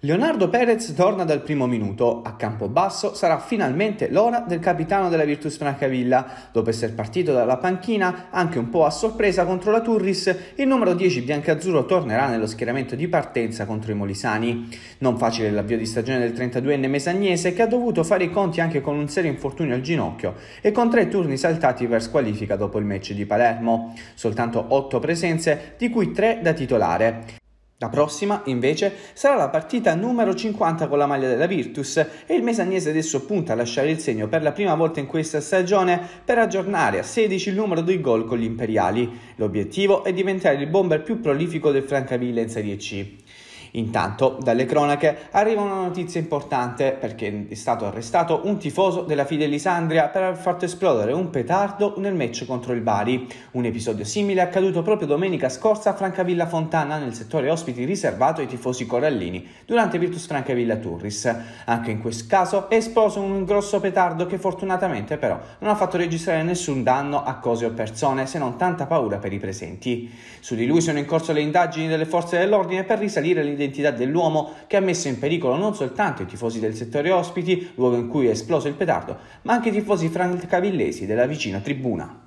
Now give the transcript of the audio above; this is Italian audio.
Leonardo Perez torna dal primo minuto, a Campobasso sarà finalmente l'ora del capitano della Virtus Francavilla. Dopo essere partito dalla panchina, anche un po' a sorpresa contro la Turris, il numero 10 biancazzurro tornerà nello schieramento di partenza contro i molisani. Non facile l'avvio di stagione del 32enne mesagnese che ha dovuto fare i conti anche con un serio infortunio al ginocchio e con tre turni saltati per squalifica dopo il match di Palermo. Soltanto otto presenze, di cui tre da titolare. La prossima, invece, sarà la partita numero 50 con la maglia della Virtus e il mesagnese adesso punta a lasciare il segno per la prima volta in questa stagione per aggiornare a 16 il numero di gol con gli imperiali. L'obiettivo è diventare il bomber più prolifico del Francavilla in Serie C. Intanto dalle cronache arriva una notizia importante perché è stato arrestato un tifoso della Fidelisandria per aver fatto esplodere un petardo nel match contro il Bari. Un episodio simile è accaduto proprio domenica scorsa a Francavilla Fontana nel settore ospiti riservato ai tifosi corallini durante Virtus Francavilla Turris. Anche in questo caso è esploso un grosso petardo che fortunatamente però non ha fatto registrare nessun danno a cose o persone se non tanta paura per i presenti. Su di lui sono in corso le indagini delle forze dell'ordine per risalire dell'identità dell'uomo che ha messo in pericolo non soltanto i tifosi del settore ospiti, luogo in cui è esploso il petardo, ma anche i tifosi francavillesi della vicina tribuna.